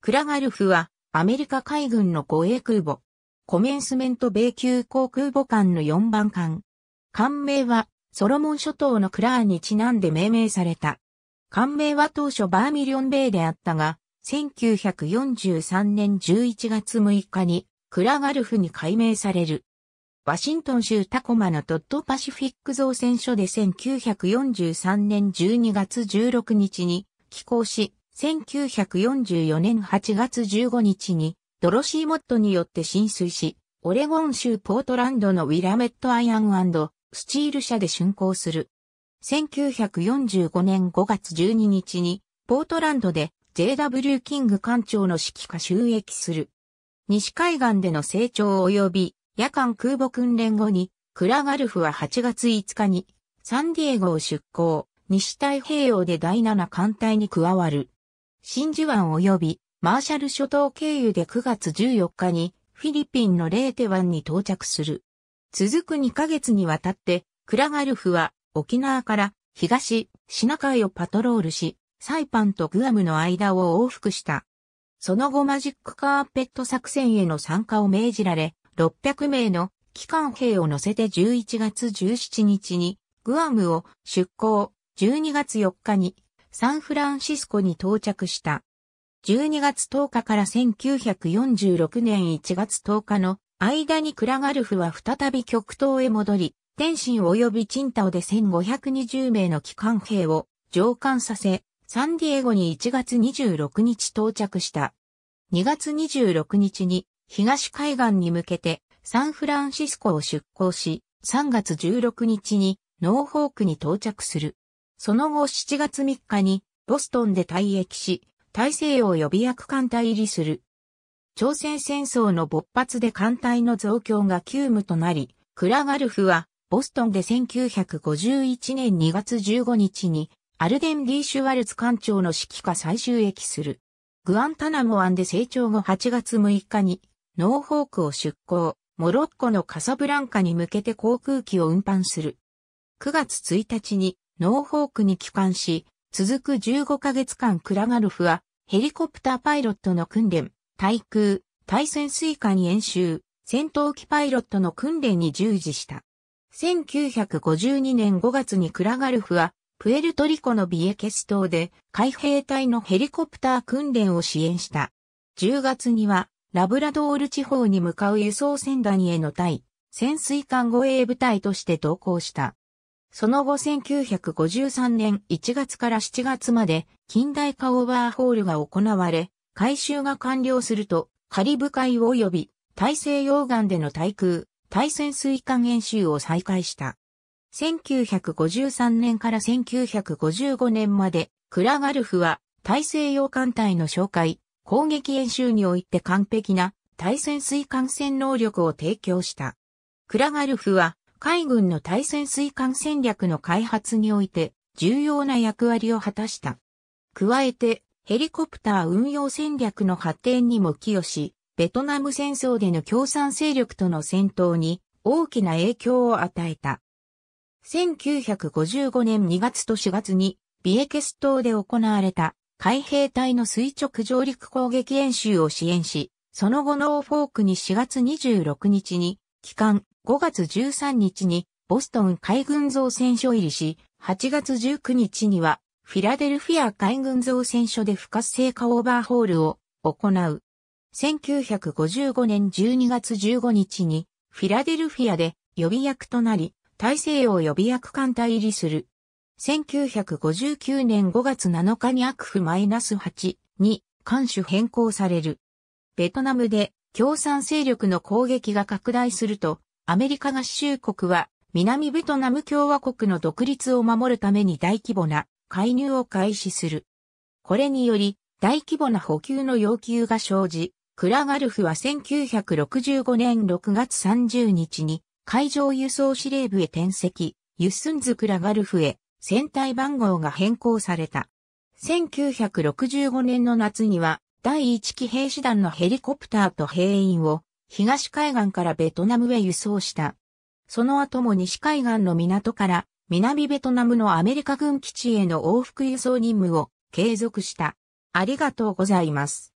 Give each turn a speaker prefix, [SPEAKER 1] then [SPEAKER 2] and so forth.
[SPEAKER 1] クラガルフはアメリカ海軍の護衛空母。コメンスメント米級航空母艦の4番艦。艦名はソロモン諸島のクラーにちなんで命名された。艦名は当初バーミリオンベイであったが、1943年11月6日にクラガルフに改名される。ワシントン州タコマのトッドパシフィック造船所で1943年12月16日に寄港し、1944年8月15日に、ドロシー・モットによって浸水し、オレゴン州ポートランドのウィラメット・アイアンスチール社で竣工する。1945年5月12日に、ポートランドで JW キング艦長の指揮下収益する。西海岸での成長及び夜間空母訓練後に、クラガルフは8月5日にサンディエゴを出港、西太平洋で第7艦隊に加わる。真珠湾及びマーシャル諸島経由で9月14日にフィリピンのレーテ湾に到着する。続く2ヶ月にわたって、クラガルフは沖縄から東、シナ海をパトロールし、サイパンとグアムの間を往復した。その後マジックカーペット作戦への参加を命じられ、600名の機関兵を乗せて11月17日にグアムを出港、12月4日にサンフランシスコに到着した。12月10日から1946年1月10日の間にクラガルフは再び極東へ戻り、天津及びチンタオで1520名の機関兵を上艦させ、サンディエゴに1月26日到着した。2月26日に東海岸に向けてサンフランシスコを出港し、3月16日にノーホークに到着する。その後7月3日にボストンで退役し、大西洋予備役艦隊入りする。朝鮮戦争の勃発で艦隊の増強が急務となり、クラガルフはボストンで1951年2月15日にアルデン・デー・シュワルツ艦長の指揮下最終役する。グアンタナモ湾で成長後8月6日にノーホークを出港、モロッコのカサブランカに向けて航空機を運搬する。9月1日にノーフォークに帰還し、続く15ヶ月間クラガルフは、ヘリコプターパイロットの訓練、対空、対潜水艦演習、戦闘機パイロットの訓練に従事した。1952年5月にクラガルフは、プエルトリコのビエケス島で海兵隊のヘリコプター訓練を支援した。10月にはラブラドール地方に向かう輸送船団への対潜水艦護衛部隊として同行した。その後1953年1月から7月まで近代化オーバーホールが行われ、改修が完了するとカリブ海及び大西洋岸での対空、対潜水艦演習を再開した。1953年から1955年までクラガルフは大西洋艦隊の紹介、攻撃演習において完璧な対潜水艦戦能力を提供した。クラガルフは海軍の対潜水艦戦略の開発において重要な役割を果たした。加えて、ヘリコプター運用戦略の発展にも寄与し、ベトナム戦争での共産勢力との戦闘に大きな影響を与えた。1955年2月と4月にビエケス島で行われた海兵隊の垂直上陸攻撃演習を支援し、その後ノーフォークに4月26日に、帰還。5月13日にボストン海軍造船所入りし、8月19日にはフィラデルフィア海軍造船所で不活性化オーバーホールを行う。1955年12月15日にフィラデルフィアで予備役となり、大西洋予備役艦隊入りする。1959年5月7日に悪府 -8 に艦首変更される。ベトナムで共産勢力の攻撃が拡大すると、アメリカ合衆国は南ベトナム共和国の独立を守るために大規模な介入を開始する。これにより大規模な補給の要求が生じ、クラガルフは1965年6月30日に海上輸送司令部へ転籍、ユスンズクラガルフへ船体番号が変更された。1965年の夏には第1機兵士団のヘリコプターと兵員を東海岸からベトナムへ輸送した。その後も西海岸の港から南ベトナムのアメリカ軍基地への往復輸送任務を継続した。ありがとうございます。